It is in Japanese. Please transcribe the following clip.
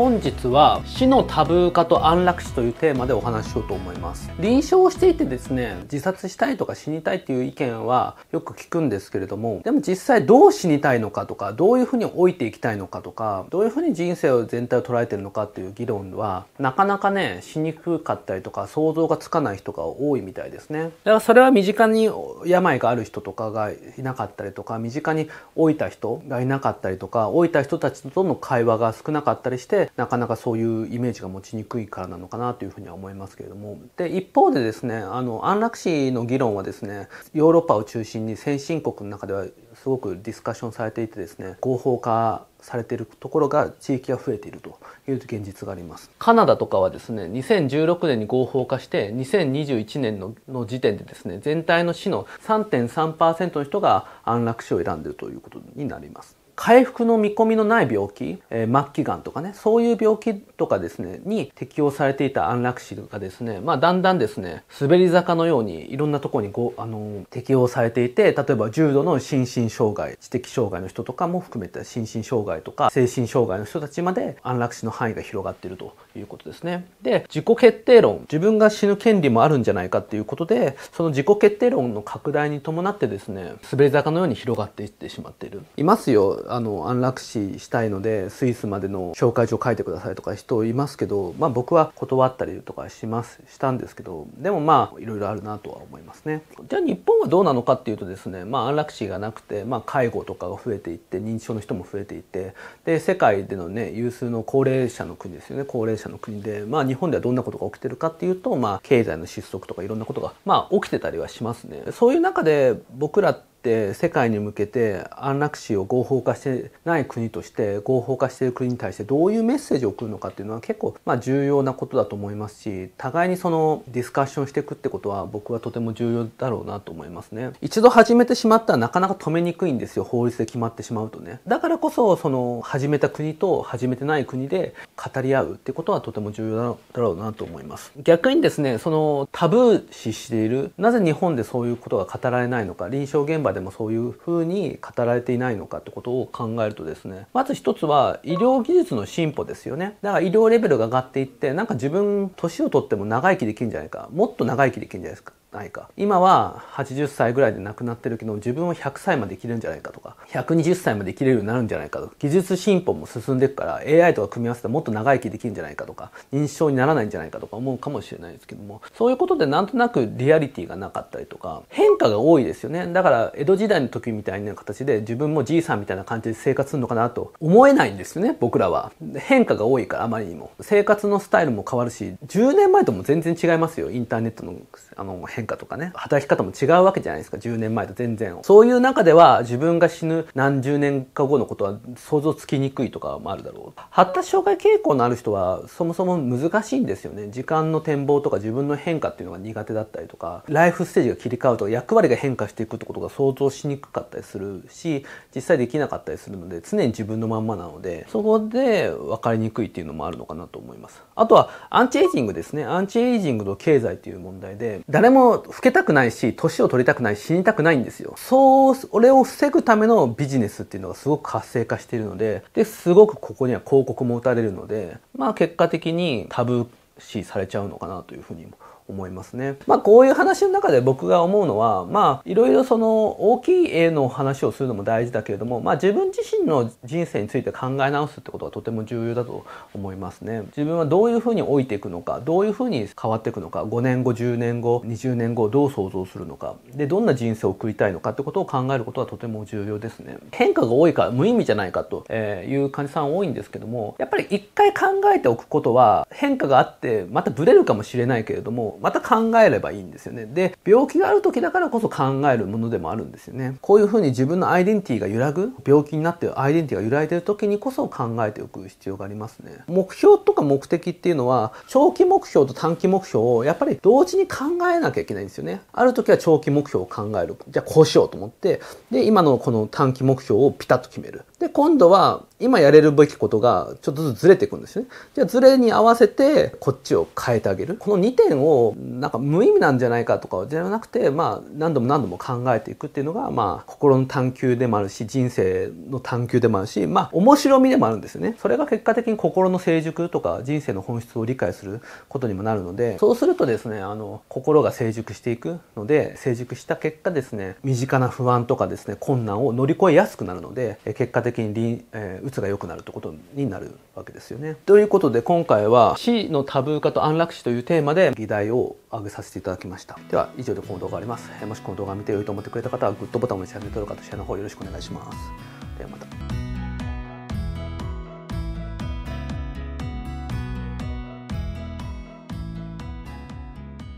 本日は死のタブー化と安楽死というテーマでお話ししようと思います臨床していてですね自殺したいとか死にたいっていう意見はよく聞くんですけれどもでも実際どう死にたいのかとかどういうふうに老いていきたいのかとかどういうふうに人生を全体を捉えてるのかっていう議論はなかなかねしにくかったりとか想像がつかない人が多いみたいですねだからそれは身近に病がある人とかがいなかったりとか身近に老いた人がいなかったりとか老いた人たちとの会話が少なかったりしてなかなかそういうイメージが持ちにくいからなのかなというふうには思いますけれどもで一方でですねあの安楽死の議論はですねヨーロッパを中心に先進国の中ではすごくディスカッションされていてですね合法化されているところが地域が増えているという現実がありますカナダとかはですね2016年に合法化して2021年のの時点でですね全体の市の3.3%の人が安楽死を選んでいるということになります回復の見込みのない病気、えー、末期がんとかね、そういう病気とかですね、に適用されていた安楽死がですね、まあだんだんですね、滑り坂のようにいろんなところにご、あのー、適用されていて、例えば重度の心身障害、知的障害の人とかも含めて心身障害とか精神障害の人たちまで安楽死の範囲が広がっているということですね。で、自己決定論、自分が死ぬ権利もあるんじゃないかっていうことで、その自己決定論の拡大に伴ってですね、滑り坂のように広がっていってしまっている。いますよ、あの安楽死したいのでスイスまでの紹介状書いてくださいとか人いますけど、まあ、僕は断ったりとかしますしたんですけどでもまあいろいろあるなとは思いますね。じゃあ日本はどうなのかっていうとですね、まあ、安楽死がなくて、まあ、介護とかが増えていって認知症の人も増えていてで世界でのね有数の高齢者の国ですよね高齢者の国で、まあ、日本ではどんなことが起きてるかっていうと、まあ、経済の失速とかいろんなことが、まあ、起きてたりはしますね。そういう中で僕らって世界に向けて安楽死を合法化してない国として合法化している国に対してどういうメッセージを送るのかっていうのは結構まあ重要なことだと思いますし互いにそのディスカッションしていくってことは僕はとても重要だろうなと思いますね一度始めてしまったらなかなか止めにくいんですよ法律で決まってしまうとねだからこそその始めた国と始めてない国で語り合うってことはとても重要だろうなと思います逆にですねそのタブー視しているなぜ日本でそういうことが語られないのか臨床現場画でもそういうふうに語られていないのかってことを考えるとですねまず一つは医療技術の進歩ですよねだから医療レベルが上がっていってなんか自分年を取っても長生きできるんじゃないかもっと長生きできるんじゃないですかないか今は80歳ぐらいで亡くなってるけど自分は100歳まで生きれるんじゃないかとか120歳まで生きれるようになるんじゃないかとか技術進歩も進んでいくから AI とか組み合わせてもっと長生きできるんじゃないかとか認知症にならないんじゃないかとか思うかもしれないですけどもそういうことでなんとなくリアリティがなかったりとか変化が多いですよねだから江戸時代の時みたいな形で自分もじいさんみたいな感じで生活するのかなと思えないんですよね僕らは変化が多いからあまりにも生活のスタイルも変わるし10年前とも全然違いますよインターネットのあの変変化とかね、働き方も違うわけじゃないですか、10年前と全然。そういう中では自分が死ぬ何十年か後のことは想像つきにくいとかもあるだろう。発達障害傾向のある人はそもそも難しいんですよね。時間の展望とか自分の変化っていうのが苦手だったりとか、ライフステージが切り替わるとか役割が変化していくってことが想像しにくかったりするし、実際できなかったりするので、常に自分のまんまなので、そこで分かりにくいっていうのもあるのかなと思います。あとはアンチエイジングですね。アンチエイジングと経済っていう問題で、誰も老けたくないし、年を取りたくない、死にたくないんですよ。そう、俺を防ぐためのビジネスっていうのがすごく活性化しているので、で、すごくここには広告も打たれるので、まあ結果的にタブー視されちゃうのかなというふうに思いますね。まあこういう話の中で僕が思うのは、まあいろいろその大きい絵の話をするのも大事だけれども、まあ自分自身の人生について考え直すってことはとても重要だと思いますね。自分はどういうふうに老いていくのか、どういうふうに変わっていくのか、5年後、10年後、20年後どう想像するのか、で、どんな人生を送りたいのかってことを考えることはとても重要ですね。変化が多いから無意味じゃないかという患者さん多いんですけども、やっぱり一回考えておくことは変化があってまたブレるかもしれないけれども、また考えればいいんですよね。で、病気がある時だからこそ考えるものでもあるんですよね。こういうふうに自分のアイデンティティが揺らぐ、病気になってアイデンティティが揺らいでる時にこそ考えておく必要がありますね。目標とか目的っていうのは、長期目標と短期目標をやっぱり同時に考えなきゃいけないんですよね。ある時は長期目標を考える。じゃあこうしようと思って、で、今のこの短期目標をピタッと決める。で、今度は今やれるべきことがちょっとずつずれていくんですね。じゃあずれに合わせてこっちを変えてあげる。この2点をなんか無意味なんじゃないかとかじゃなくて、まあ何度も何度も考えていくっていうのが、まあ心の探求でもあるし、人生の探求でもあるし、まあ面白みでもあるんですね。それが結果的に心の成熟とか人生の本質を理解することにもなるので、そうするとですね、あの心が成熟していくので、成熟した結果ですね、身近な不安とかですね、困難を乗り越えやすくなるので、結果的的にリえー、つが良くなるってことになるわけですよね。ということで今回は死のタブー化と安楽死というテーマで議題を挙げさせていただきました。では以上でこの動画あります。もしこの動画を見て良いと思ってくれた方はグッドボタンを押してチャンネル登録とシェアの方よろしくお願いします。ではまた。